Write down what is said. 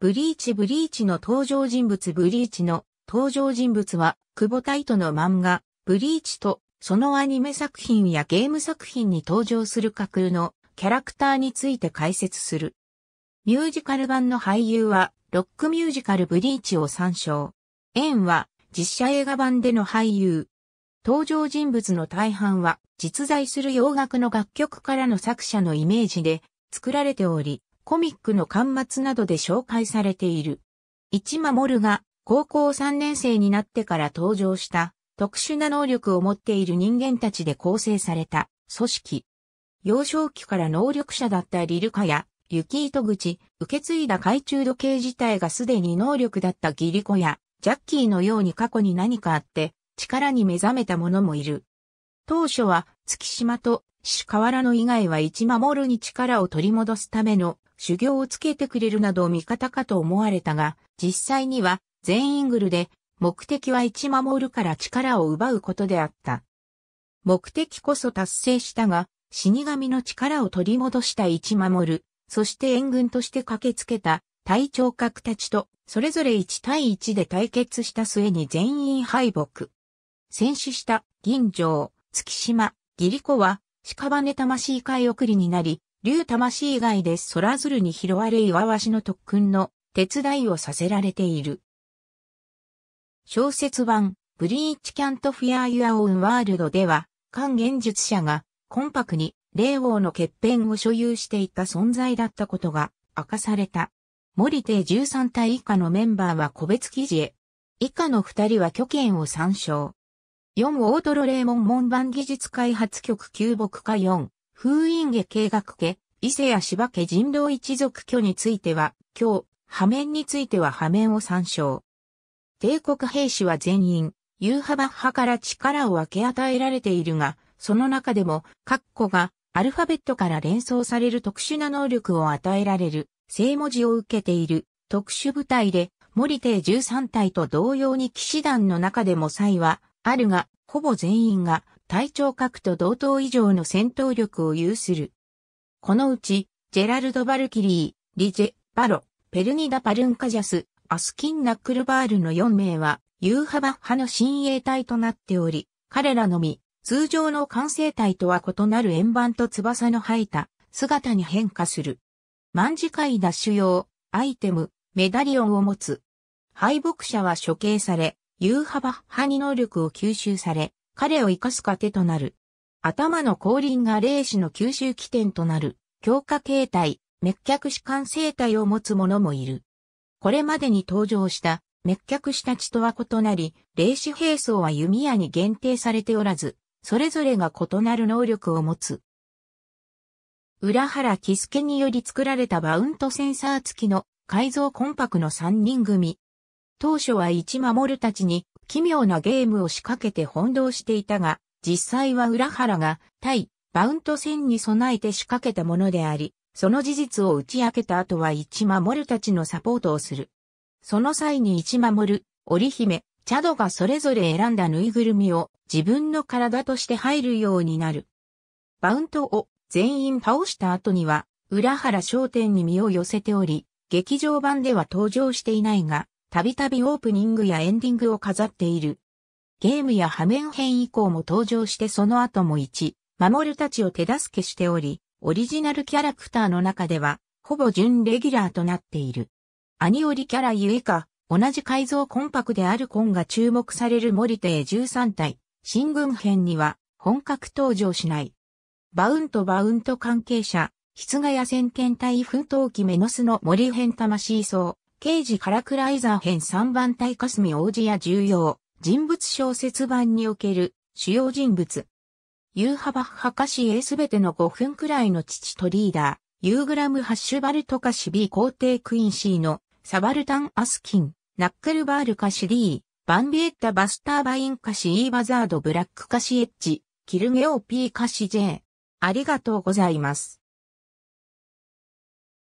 ブリーチブリーチの登場人物ブリーチの登場人物は、久保イトの漫画、ブリーチと、そのアニメ作品やゲーム作品に登場する架空のキャラクターについて解説する。ミュージカル版の俳優は、ロックミュージカルブリーチを参照。円は、実写映画版での俳優。登場人物の大半は、実在する洋楽の楽曲からの作者のイメージで作られており、コミックの端末などで紹介されている。一守が高校3年生になってから登場した特殊な能力を持っている人間たちで構成された組織。幼少期から能力者だったリルカや雪糸口、受け継いだ懐中時計自体がすでに能力だったギリコやジャッキーのように過去に何かあって力に目覚めた者もいる。当初は月島と主河原の以外は一守るに力を取り戻すための修行をつけてくれるなど味方かと思われたが、実際には全イングルで目的は一守るから力を奪うことであった。目的こそ達成したが、死神の力を取り戻した一守る、そして援軍として駆けつけた隊長閣たちと、それぞれ1対1で対決した末に全員敗北。戦死した銀城、月島、義理子は屍魂会送りになり、竜魂以外で空鶴に拾われ岩しの特訓の手伝いをさせられている。小説版、ブリーチキャントフィアユアオンワールドでは、漢現術者がコンパクに霊王の欠片を所有していた存在だったことが明かされた。森手13体以下のメンバーは個別記事へ。以下の2人は虚剣を参照。4オートロレーモン門番技術開発局旧木化4、封印家計画家、伊勢や芝家人狼一族居については、今日、破面については破面を参照。帝国兵士は全員、ユーハバッハから力を分け与えられているが、その中でも、ッコがアルファベットから連想される特殊な能力を与えられる、正文字を受けている特殊部隊で、森帝13体と同様に騎士団の中でも際は、あるが、ほぼ全員が隊長格と同等以上の戦闘力を有する。このうち、ジェラルド・バルキリー、リジェ、バロ、ペルニダ・パルンカジャス、アスキン・ナックルバールの4名は、ユーハバッハの親衛隊となっており、彼らのみ、通常の完成体とは異なる円盤と翼の生えた姿に変化する。万次会シュ用、アイテム、メダリオンを持つ。敗北者は処刑され、夕幅派に能力を吸収され、彼を生かす糧となる。頭の後輪が霊視の吸収起点となる、強化形態、滅却士官生態を持つ者もいる。これまでに登場した滅却した血とは異なり、霊視兵装は弓矢に限定されておらず、それぞれが異なる能力を持つ。浦原喜助により作られたバウントセンサー付きの改造コンパクの3人組、当初は一守るたちに奇妙なゲームを仕掛けて翻弄していたが、実際は浦原が対バウント戦に備えて仕掛けたものであり、その事実を打ち明けた後は一守るたちのサポートをする。その際に一守、織姫、チャドがそれぞれ選んだぬいぐるみを自分の体として入るようになる。バウントを全員倒した後には、浦原商店に身を寄せており、劇場版では登場していないが、たびたびオープニングやエンディングを飾っている。ゲームや破面編以降も登場してその後も1、守るたちを手助けしており、オリジナルキャラクターの中では、ほぼ準レギュラーとなっている。アニオリキャラゆえか、同じ改造コンパクであるコンが注目されるモリテー13体、新軍編には本格登場しない。バウントバウント関係者、室ヶ谷先遣隊奮闘記メノスの森編魂層、刑事カラクライザー編3番隊霞王子や重要人物小説版における主要人物。ユーハバッハカシエすべての5分くらいの父とリーダー、ユーグラムハッシュバルトカシ B 皇帝クインシーのサバルタン・アスキン、ナックルバールカシ D、バンビエッタ・バスターバインカシ E バザード・ブラックカシエッジ、キルゲオ P カシ J。ありがとうございます。